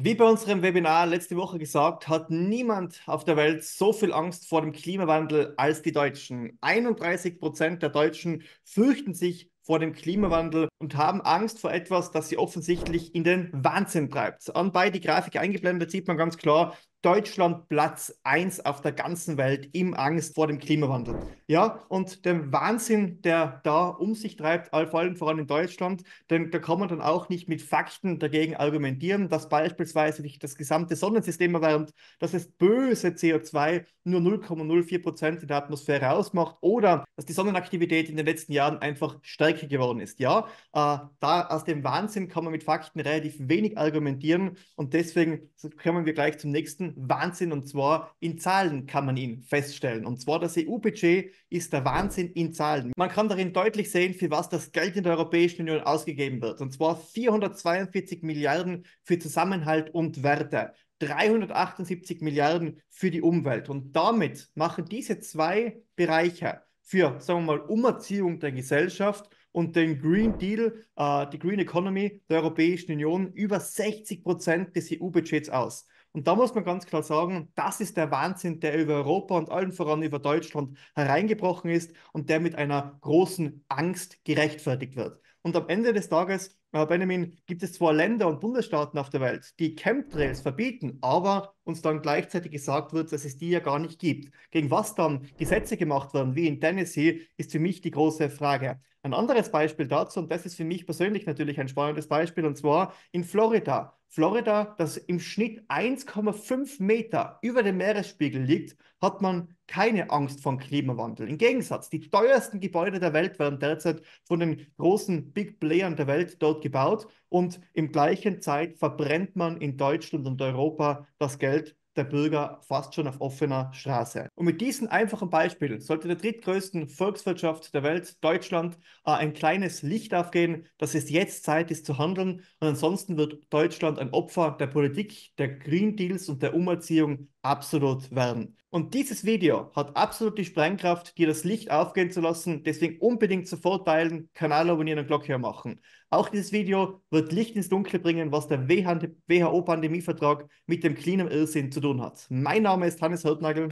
Wie bei unserem Webinar letzte Woche gesagt, hat niemand auf der Welt so viel Angst vor dem Klimawandel als die Deutschen. 31 Prozent der Deutschen fürchten sich vor dem Klimawandel und haben Angst vor etwas, das sie offensichtlich in den Wahnsinn treibt. Anbei die Grafik eingeblendet sieht man ganz klar, Deutschland Platz 1 auf der ganzen Welt im Angst vor dem Klimawandel. Ja, und der Wahnsinn, der da um sich treibt, vor allem voran in Deutschland, denn da kann man dann auch nicht mit Fakten dagegen argumentieren, dass beispielsweise nicht das gesamte Sonnensystem erwärmt, dass es böse CO2 nur 0,04 Prozent in der Atmosphäre ausmacht oder dass die Sonnenaktivität in den letzten Jahren einfach stärker geworden ist. Ja, äh, da aus dem Wahnsinn kann man mit Fakten relativ wenig argumentieren und deswegen kommen wir gleich zum nächsten Wahnsinn und zwar in Zahlen kann man ihn feststellen. Und zwar das EU-Budget ist der Wahnsinn in Zahlen. Man kann darin deutlich sehen, für was das Geld in der Europäischen Union ausgegeben wird. Und zwar 442 Milliarden für Zusammenhalt und Werte. 378 Milliarden für die Umwelt. Und damit machen diese zwei Bereiche für, sagen wir mal, Umerziehung der Gesellschaft und den Green Deal, äh, die Green Economy der Europäischen Union über 60 Prozent des EU-Budgets aus. Und da muss man ganz klar sagen, das ist der Wahnsinn, der über Europa und allen voran über Deutschland hereingebrochen ist und der mit einer großen Angst gerechtfertigt wird. Und am Ende des Tages, Herr äh, Benjamin, gibt es zwar Länder und Bundesstaaten auf der Welt, die Chemtrails verbieten, aber uns dann gleichzeitig gesagt wird, dass es die ja gar nicht gibt. Gegen was dann Gesetze gemacht werden, wie in Tennessee, ist für mich die große Frage. Ein anderes Beispiel dazu, und das ist für mich persönlich natürlich ein spannendes Beispiel, und zwar in Florida. Florida, das im Schnitt 1,5 Meter über dem Meeresspiegel liegt, hat man keine Angst vor Klimawandel. Im Gegensatz, die teuersten Gebäude der Welt werden derzeit von den großen Big Playern der Welt dort gebaut und im gleichen Zeit verbrennt man in Deutschland und Europa das Geld der Bürger fast schon auf offener Straße. Und mit diesem einfachen Beispiel sollte der drittgrößten Volkswirtschaft der Welt, Deutschland, äh, ein kleines Licht aufgehen, dass es jetzt Zeit ist zu handeln. Und ansonsten wird Deutschland ein Opfer der Politik, der Green Deals und der Umerziehung absolut werden. Und dieses Video hat absolut die Sprengkraft, dir das Licht aufgehen zu lassen. Deswegen unbedingt sofort teilen, Kanal abonnieren und Glocke machen. Auch dieses Video wird Licht ins Dunkle bringen, was der WHO-Pandemievertrag mit dem cleanen Irrsinn zu tun hat. Mein Name ist Hannes Hörtnagel.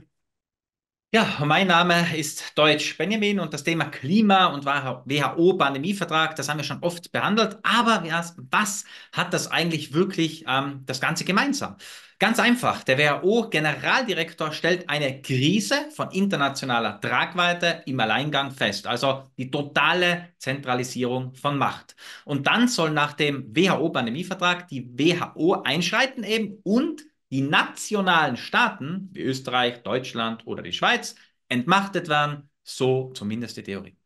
Ja, mein Name ist Deutsch Benjamin und das Thema Klima und WHO-Pandemievertrag, das haben wir schon oft behandelt. Aber was hat das eigentlich wirklich ähm, das Ganze gemeinsam? Ganz einfach, der WHO-Generaldirektor stellt eine Krise von internationaler Tragweite im Alleingang fest, also die totale Zentralisierung von Macht. Und dann soll nach dem WHO-Pandemievertrag die WHO einschreiten eben und die nationalen Staaten wie Österreich, Deutschland oder die Schweiz entmachtet werden, so zumindest die Theorie.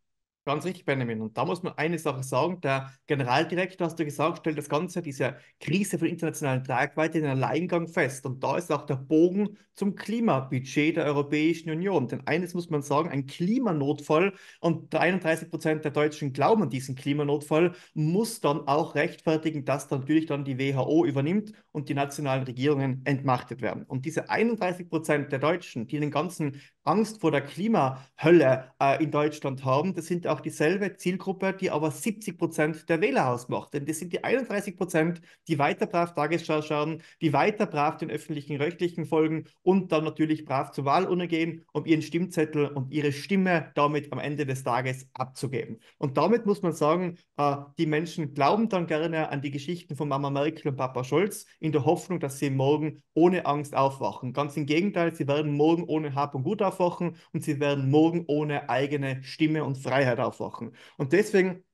Ganz richtig, Benjamin. Und da muss man eine Sache sagen. Der Generaldirektor, hast du gesagt, stellt das Ganze, diese Krise von internationalen Tragweite, in den Alleingang fest. Und da ist auch der Bogen zum Klimabudget der Europäischen Union. Denn eines muss man sagen, ein Klimanotfall, und 31 Prozent der Deutschen glauben an diesen Klimanotfall, muss dann auch rechtfertigen, dass dann natürlich dann die WHO übernimmt und die nationalen Regierungen entmachtet werden. Und diese 31 Prozent der Deutschen, die den ganzen Angst vor der Klimahölle äh, in Deutschland haben, das sind auch dieselbe Zielgruppe, die aber 70 Prozent der Wähler ausmacht. Denn das sind die 31 Prozent, die weiter brav Tagesschau schauen, die weiter brav den öffentlichen Rechtlichen folgen und dann natürlich brav zur Wahlurne gehen, um ihren Stimmzettel und ihre Stimme damit am Ende des Tages abzugeben. Und damit muss man sagen, äh, die Menschen glauben dann gerne an die Geschichten von Mama Merkel und Papa Scholz in der Hoffnung, dass sie morgen ohne Angst aufwachen. Ganz im Gegenteil, sie werden morgen ohne Hab und Gut aufwachen und sie werden morgen ohne eigene Stimme und Freiheit Millionäre aufwachen. Und deswegen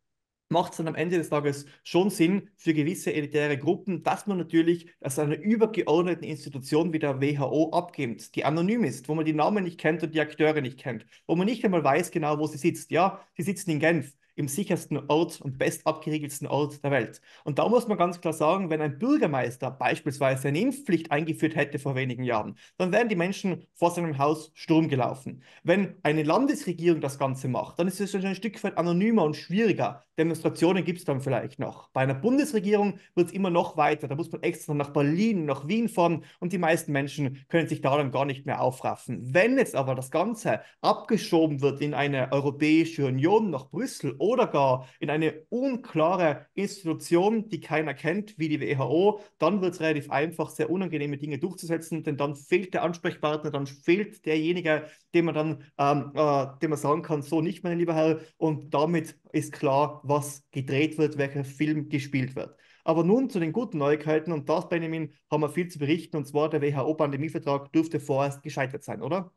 macht es dann am Ende des Tages schon Sinn für gewisse elitäre Gruppen, dass man natürlich aus einer übergeordneten Institution wie der WHO abgibt, die anonym ist, wo man die Namen nicht kennt und die Akteure nicht kennt, wo man nicht einmal weiß genau, wo sie sitzt. Ja, sie sitzen in Genf, im sichersten Ort und best abgeriegelten Ort der Welt. Und da muss man ganz klar sagen, wenn ein Bürgermeister beispielsweise eine Impfpflicht eingeführt hätte vor wenigen Jahren, dann wären die Menschen vor seinem Haus Sturm gelaufen. Wenn eine Landesregierung das Ganze macht, dann ist es schon ein Stück weit anonymer und schwieriger. Demonstrationen gibt es dann vielleicht noch. Bei einer Bundesregierung wird es immer noch weiter. Da muss man extra nach Berlin, nach Wien fahren und die meisten Menschen können sich da dann gar nicht mehr aufraffen. Wenn jetzt aber das Ganze abgeschoben wird in eine Europäische Union nach Brüssel oder gar in eine unklare Institution, die keiner kennt, wie die WHO, dann wird es relativ einfach, sehr unangenehme Dinge durchzusetzen, denn dann fehlt der Ansprechpartner, dann fehlt derjenige, dem man dann ähm, äh, dem man sagen kann, so nicht, mein lieber Herr, und damit ist klar, was gedreht wird, welcher Film gespielt wird. Aber nun zu den guten Neuigkeiten und das, Benjamin, haben wir viel zu berichten und zwar der WHO-Pandemievertrag dürfte vorerst gescheitert sein, oder?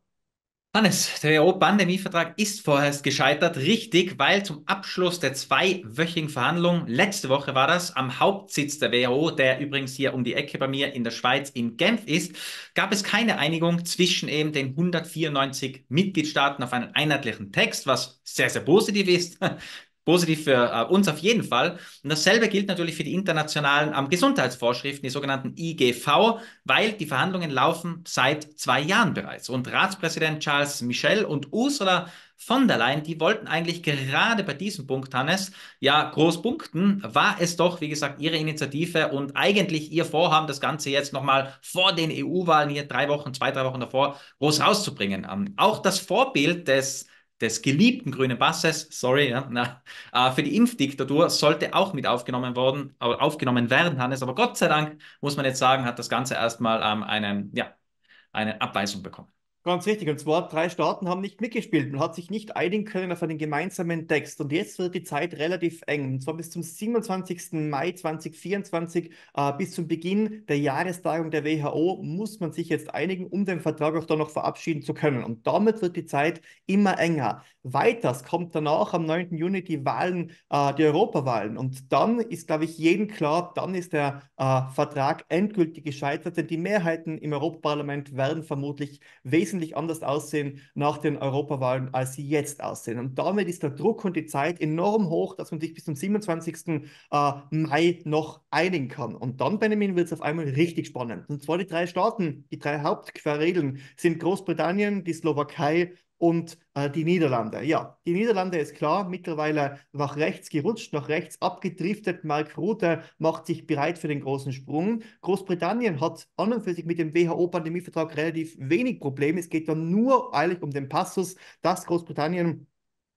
Hannes, der EU-Pandemievertrag ist vorerst gescheitert, richtig, weil zum Abschluss der zweiwöchigen Verhandlungen, letzte Woche war das, am Hauptsitz der WHO, der übrigens hier um die Ecke bei mir in der Schweiz in Genf ist, gab es keine Einigung zwischen eben den 194 Mitgliedstaaten auf einen einheitlichen Text, was sehr, sehr positiv ist. Positiv für äh, uns auf jeden Fall. Und dasselbe gilt natürlich für die internationalen ähm, Gesundheitsvorschriften, die sogenannten IGV, weil die Verhandlungen laufen seit zwei Jahren bereits. Und Ratspräsident Charles Michel und Ursula von der Leyen, die wollten eigentlich gerade bei diesem Punkt, Hannes, ja, groß punkten, war es doch, wie gesagt, ihre Initiative und eigentlich ihr Vorhaben, das Ganze jetzt nochmal vor den EU-Wahlen hier drei Wochen, zwei, drei Wochen davor groß rauszubringen. Ähm, auch das Vorbild des des geliebten grünen Passes, sorry, ja, na, äh, für die Impfdiktatur sollte auch mit aufgenommen worden, aufgenommen werden, Hannes. Aber Gott sei Dank muss man jetzt sagen, hat das Ganze erstmal ähm, einen, ja, eine Abweisung bekommen. Ganz richtig. Und zwar drei Staaten haben nicht mitgespielt. Man hat sich nicht einigen können auf einen gemeinsamen Text. Und jetzt wird die Zeit relativ eng. Und zwar bis zum 27. Mai 2024, äh, bis zum Beginn der Jahrestagung der WHO, muss man sich jetzt einigen, um den Vertrag auch dann noch verabschieden zu können. Und damit wird die Zeit immer enger. Weiters kommt danach am 9. Juni die Wahlen, äh, die Europawahlen. Und dann ist, glaube ich, jedem klar, dann ist der äh, Vertrag endgültig gescheitert, denn die Mehrheiten im Europaparlament werden vermutlich wesentlich wesentlich anders aussehen nach den Europawahlen, als sie jetzt aussehen. Und damit ist der Druck und die Zeit enorm hoch, dass man sich bis zum 27. Äh, Mai noch einigen kann. Und dann, Benjamin, wird es auf einmal richtig spannend. Und zwar die drei Staaten, die drei Hauptquerelen sind Großbritannien, die Slowakei und äh, die Niederlande. Ja, die Niederlande ist klar, mittlerweile nach rechts gerutscht, nach rechts abgedriftet. Mark Rutte macht sich bereit für den großen Sprung. Großbritannien hat an und für sich mit dem WHO-Pandemievertrag relativ wenig Probleme. Es geht dann nur eigentlich um den Passus, dass Großbritannien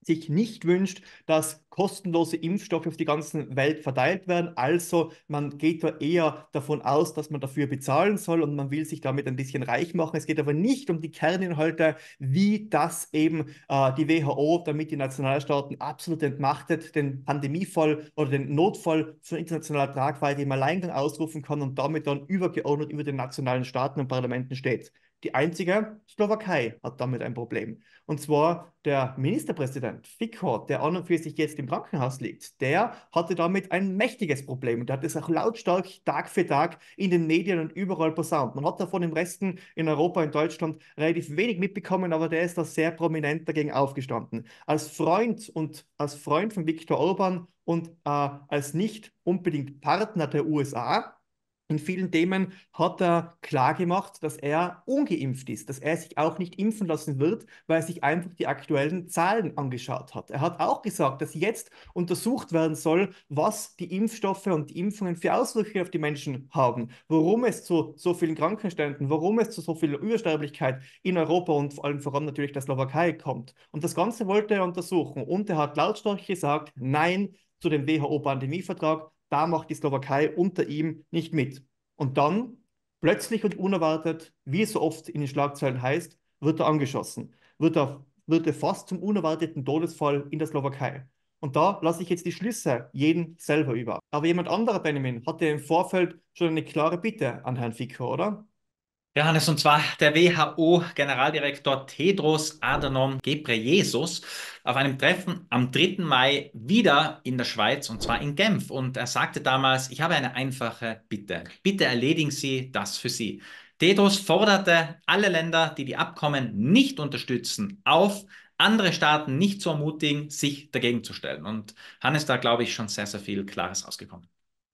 sich nicht wünscht, dass kostenlose Impfstoffe auf die ganze Welt verteilt werden. Also man geht da eher davon aus, dass man dafür bezahlen soll und man will sich damit ein bisschen reich machen. Es geht aber nicht um die Kerninhalte, wie das eben äh, die WHO, damit die Nationalstaaten absolut entmachtet, den Pandemiefall oder den Notfall von internationaler Tragweite im Alleingang ausrufen kann und damit dann übergeordnet über den nationalen Staaten und Parlamenten steht. Die einzige Slowakei hat damit ein Problem. Und zwar der Ministerpräsident Fico, der an und für sich jetzt im Krankenhaus liegt, der hatte damit ein mächtiges Problem und der hat es auch lautstark Tag für Tag in den Medien und überall posaunt. Man hat davon im Resten in Europa, in Deutschland relativ wenig mitbekommen, aber der ist da sehr prominent dagegen aufgestanden. Als Freund und als Freund von Viktor Orban und äh, als nicht unbedingt Partner der USA in vielen Themen hat er klargemacht, dass er ungeimpft ist, dass er sich auch nicht impfen lassen wird, weil er sich einfach die aktuellen Zahlen angeschaut hat. Er hat auch gesagt, dass jetzt untersucht werden soll, was die Impfstoffe und die Impfungen für Auswirkungen auf die Menschen haben, warum es zu so vielen Krankenständen, warum es zu so viel Übersterblichkeit in Europa und vor allem voran natürlich der Slowakei kommt. Und das Ganze wollte er untersuchen. Und er hat lautstark gesagt, nein zu dem WHO-Pandemievertrag, da macht die Slowakei unter ihm nicht mit. Und dann, plötzlich und unerwartet, wie es so oft in den Schlagzeilen heißt, wird er angeschossen, wird er, wird er fast zum unerwarteten Todesfall in der Slowakei. Und da lasse ich jetzt die Schlüsse jeden selber über. Aber jemand anderer, Benjamin, hatte im Vorfeld schon eine klare Bitte an Herrn Ficker, oder? Ja, Hannes, und zwar der WHO-Generaldirektor Tedros Adhanom Ghebreyesus auf einem Treffen am 3. Mai wieder in der Schweiz und zwar in Genf. Und er sagte damals, ich habe eine einfache Bitte. Bitte erledigen Sie das für Sie. Tedros forderte alle Länder, die die Abkommen nicht unterstützen, auf, andere Staaten nicht zu ermutigen, sich dagegen zu stellen. Und Hannes, da glaube ich schon sehr, sehr viel Klares rausgekommen.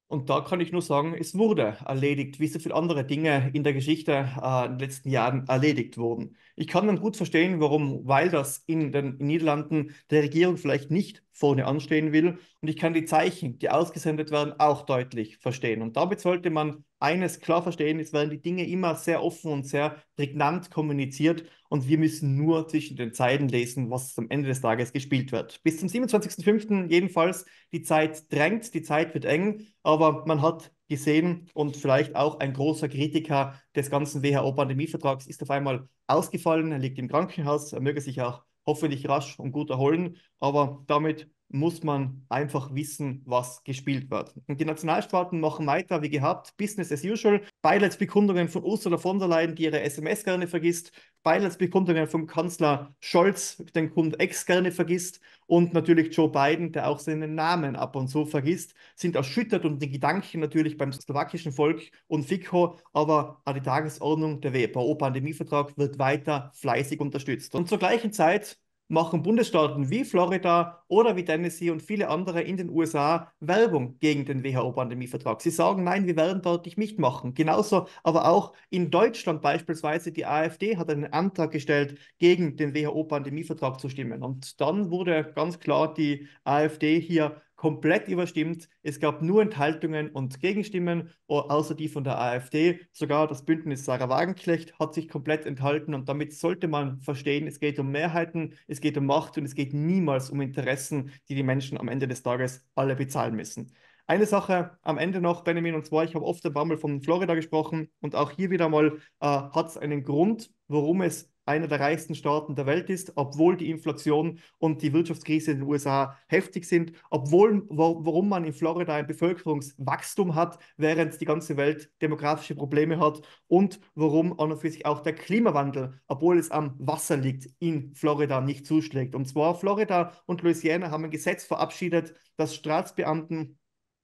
Und da kann ich nur sagen, es wurde erledigt, wie so viele andere Dinge in der Geschichte äh, in den letzten Jahren erledigt wurden. Ich kann dann gut verstehen, warum, weil das in den Niederlanden der Regierung vielleicht nicht vorne anstehen will. Und ich kann die Zeichen, die ausgesendet werden, auch deutlich verstehen. Und damit sollte man eines klar verstehen, es werden die Dinge immer sehr offen und sehr prägnant kommuniziert. Und wir müssen nur zwischen den Zeilen lesen, was am Ende des Tages gespielt wird. Bis zum 27.05. jedenfalls, die Zeit drängt, die Zeit wird eng, aber man hat gesehen und vielleicht auch ein großer Kritiker des ganzen WHO-Pandemievertrags ist auf einmal ausgefallen, er liegt im Krankenhaus, er möge sich auch hoffentlich rasch und gut erholen. Aber damit muss man einfach wissen, was gespielt wird. Und die Nationalstaaten machen weiter wie gehabt, Business as usual. Beileidsbekundungen von Ursula von der Leyen, die ihre SMS gerne vergisst, Beileidsbekundungen vom Kanzler Scholz, den Kund Ex gerne vergisst und natürlich Joe Biden, der auch seinen Namen ab und zu vergisst, sind erschüttert und die Gedanken natürlich beim slowakischen Volk und FICO, aber an die Tagesordnung der WHO-Pandemievertrag e wird weiter fleißig unterstützt. Und zur gleichen Zeit machen Bundesstaaten wie Florida oder wie Tennessee und viele andere in den USA Werbung gegen den WHO-Pandemievertrag. Sie sagen, nein, wir werden dort nicht mitmachen. Genauso aber auch in Deutschland beispielsweise, die AfD hat einen Antrag gestellt, gegen den WHO-Pandemievertrag zu stimmen. Und dann wurde ganz klar die AfD hier komplett überstimmt. Es gab nur Enthaltungen und Gegenstimmen, außer die von der AfD. Sogar das Bündnis Sarah Wagenknecht hat sich komplett enthalten und damit sollte man verstehen, es geht um Mehrheiten, es geht um Macht und es geht niemals um Interessen, die die Menschen am Ende des Tages alle bezahlen müssen. Eine Sache am Ende noch, Benjamin, und zwar, ich habe oft ein paar Mal von Florida gesprochen und auch hier wieder mal äh, hat es einen Grund, warum es einer der reichsten Staaten der Welt ist, obwohl die Inflation und die Wirtschaftskrise in den USA heftig sind, obwohl warum man in Florida ein Bevölkerungswachstum hat, während die ganze Welt demografische Probleme hat und warum an und für sich auch der Klimawandel, obwohl es am Wasser liegt, in Florida nicht zuschlägt. Und zwar Florida und Louisiana haben ein Gesetz verabschiedet, das Staatsbeamten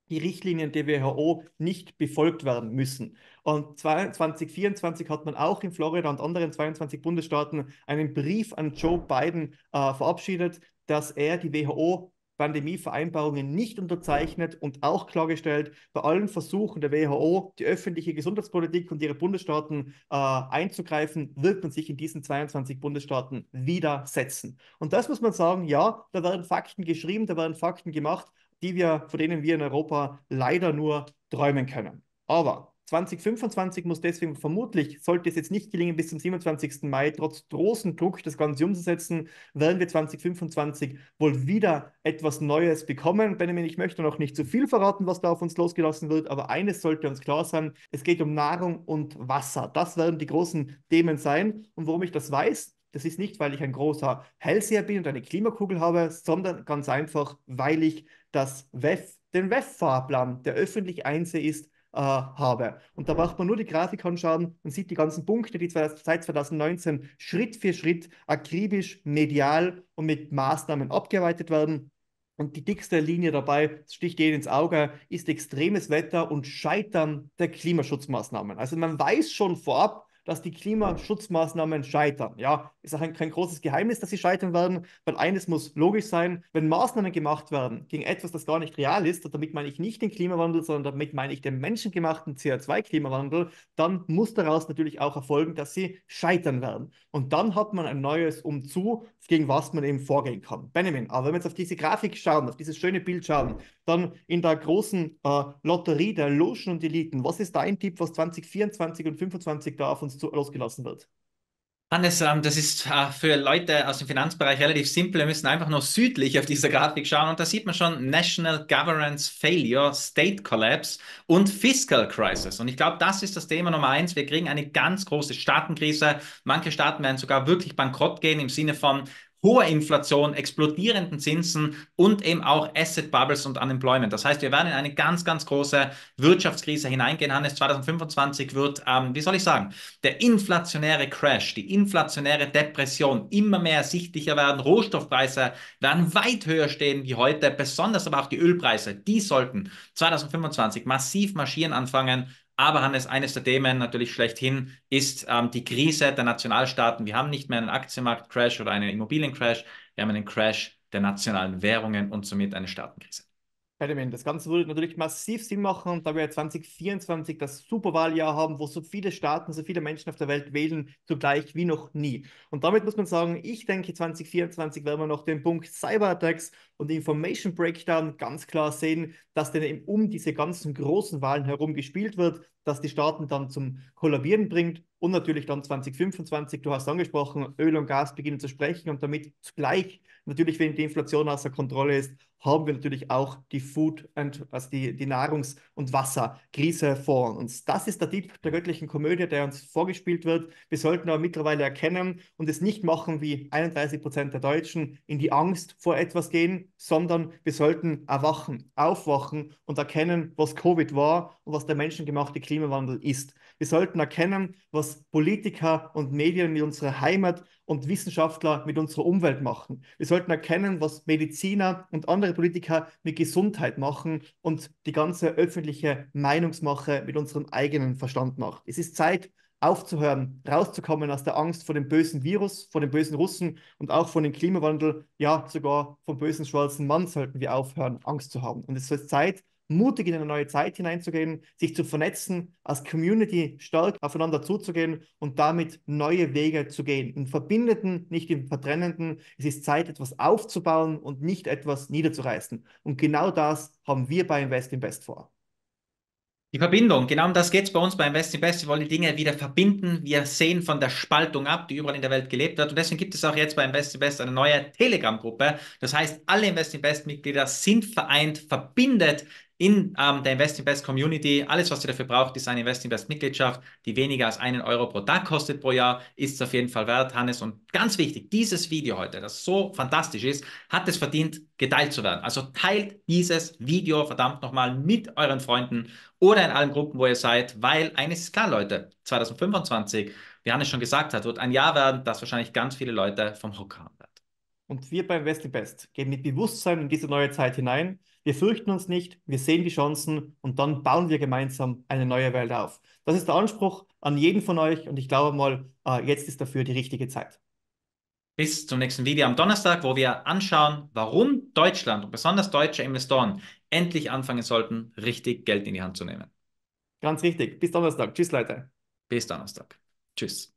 die Richtlinien der WHO nicht befolgt werden müssen. Und 2024 hat man auch in Florida und anderen 22 Bundesstaaten einen Brief an Joe Biden äh, verabschiedet, dass er die WHO Pandemievereinbarungen nicht unterzeichnet und auch klargestellt, bei allen Versuchen der WHO, die öffentliche Gesundheitspolitik und ihre Bundesstaaten äh, einzugreifen, wird man sich in diesen 22 Bundesstaaten widersetzen. Und das muss man sagen, ja, da werden Fakten geschrieben, da werden Fakten gemacht, die wir, von denen wir in Europa leider nur träumen können. Aber 2025 muss deswegen vermutlich, sollte es jetzt nicht gelingen, bis zum 27. Mai trotz großen Druck das Ganze umzusetzen, werden wir 2025 wohl wieder etwas Neues bekommen. Benjamin, ich möchte noch nicht zu viel verraten, was da auf uns losgelassen wird, aber eines sollte uns klar sein, es geht um Nahrung und Wasser. Das werden die großen Themen sein. Und warum ich das weiß, das ist nicht, weil ich ein großer Hellseher bin und eine Klimakugel habe, sondern ganz einfach, weil ich das WEF, den WEF-Fahrplan, der öffentlich einseh ist, äh, habe. Und da braucht man nur die Grafik anschauen und sieht die ganzen Punkte, die seit 2019 Schritt für Schritt akribisch, medial und mit Maßnahmen abgearbeitet werden. Und die dickste Linie dabei, das sticht jedem ins Auge, ist extremes Wetter und Scheitern der Klimaschutzmaßnahmen. Also man weiß schon vorab, dass die Klimaschutzmaßnahmen scheitern. Ja, ist auch ein, kein großes Geheimnis, dass sie scheitern werden, weil eines muss logisch sein, wenn Maßnahmen gemacht werden gegen etwas, das gar nicht real ist, und damit meine ich nicht den Klimawandel, sondern damit meine ich den menschengemachten CO2-Klimawandel, dann muss daraus natürlich auch erfolgen, dass sie scheitern werden. Und dann hat man ein neues Umzu, gegen was man eben vorgehen kann. Benjamin, aber wenn wir jetzt auf diese Grafik schauen, auf dieses schöne Bild schauen, dann in der großen äh, Lotterie der Logen und Eliten, was ist dein Tipp, was 2024 und 2025 da auf uns uns zu, losgelassen wird. Hannes, ähm, das ist äh, für Leute aus dem Finanzbereich relativ simpel. Wir müssen einfach nur südlich auf dieser Grafik schauen und da sieht man schon National Governance Failure, State Collapse und Fiscal Crisis. Und ich glaube, das ist das Thema Nummer eins. Wir kriegen eine ganz große Staatenkrise. Manche Staaten werden sogar wirklich bankrott gehen im Sinne von hoher Inflation, explodierenden Zinsen und eben auch Asset Bubbles und Unemployment. Das heißt, wir werden in eine ganz, ganz große Wirtschaftskrise hineingehen. Hannes, 2025 wird, ähm, wie soll ich sagen, der inflationäre Crash, die inflationäre Depression immer mehr sichtlicher werden. Rohstoffpreise werden weit höher stehen wie heute, besonders aber auch die Ölpreise. Die sollten 2025 massiv marschieren anfangen aber Hannes, eines der Themen natürlich schlechthin ist ähm, die Krise der Nationalstaaten. Wir haben nicht mehr einen Aktienmarktcrash oder einen Immobiliencrash, wir haben einen Crash der nationalen Währungen und somit eine Staatenkrise. Element. Das Ganze würde natürlich massiv Sinn machen, da wir 2024 das Superwahljahr haben, wo so viele Staaten, so viele Menschen auf der Welt wählen, zugleich wie noch nie. Und damit muss man sagen, ich denke, 2024 werden wir noch den Punkt Cyberattacks und Information Breakdown ganz klar sehen, dass denn eben um diese ganzen großen Wahlen herum gespielt wird, dass die Staaten dann zum Kollabieren bringt und natürlich dann 2025, du hast angesprochen, Öl und Gas beginnen zu sprechen und damit zugleich natürlich, wenn die Inflation außer Kontrolle ist, haben wir natürlich auch die Food and also die, die Nahrungs- und Wasserkrise vor uns. Das ist der Tipp der göttlichen Komödie, der uns vorgespielt wird. Wir sollten aber mittlerweile erkennen und es nicht machen wie 31 Prozent der Deutschen in die Angst vor etwas gehen, sondern wir sollten erwachen, aufwachen und erkennen, was Covid war und was der menschengemachte Klimawandel ist. Wir sollten erkennen, was Politiker und Medien mit unserer Heimat und Wissenschaftler mit unserer Umwelt machen. Wir sollten erkennen, was Mediziner und andere Politiker mit Gesundheit machen und die ganze öffentliche Meinungsmache mit unserem eigenen Verstand macht. Es ist Zeit, aufzuhören, rauszukommen aus der Angst vor dem bösen Virus, vor dem bösen Russen und auch vor dem Klimawandel, ja sogar vom bösen schwarzen Mann sollten wir aufhören, Angst zu haben. Und es ist Zeit, mutig in eine neue Zeit hineinzugehen, sich zu vernetzen, als Community stark aufeinander zuzugehen und damit neue Wege zu gehen. Im Verbindenden, nicht im Vertrennenden. Es ist Zeit, etwas aufzubauen und nicht etwas niederzureißen. Und genau das haben wir bei Invest in Best vor. Die Verbindung, genau um das geht es bei uns bei Invest in Best. Wir wollen die Dinge wieder verbinden. Wir sehen von der Spaltung ab, die überall in der Welt gelebt wird. Und deswegen gibt es auch jetzt bei Invest in Best eine neue Telegram-Gruppe. Das heißt, alle Invest in Best-Mitglieder sind vereint, verbindet in ähm, der Invest in Best Community. Alles, was ihr dafür braucht, ist eine Invest in Best Mitgliedschaft, die weniger als einen Euro pro Tag kostet pro Jahr. Ist es auf jeden Fall wert, Hannes. Und ganz wichtig, dieses Video heute, das so fantastisch ist, hat es verdient, geteilt zu werden. Also teilt dieses Video verdammt nochmal mit euren Freunden oder in allen Gruppen, wo ihr seid, weil eines ist klar, Leute, 2025, wie Hannes schon gesagt hat, wird ein Jahr werden, das wahrscheinlich ganz viele Leute vom Hocker haben wird. Und wir bei Wesley Best gehen mit Bewusstsein in diese neue Zeit hinein wir fürchten uns nicht, wir sehen die Chancen und dann bauen wir gemeinsam eine neue Welt auf. Das ist der Anspruch an jeden von euch und ich glaube mal, äh, jetzt ist dafür die richtige Zeit. Bis zum nächsten Video am Donnerstag, wo wir anschauen, warum Deutschland und besonders deutsche Investoren endlich anfangen sollten, richtig Geld in die Hand zu nehmen. Ganz richtig. Bis Donnerstag. Tschüss, Leute. Bis Donnerstag. Tschüss.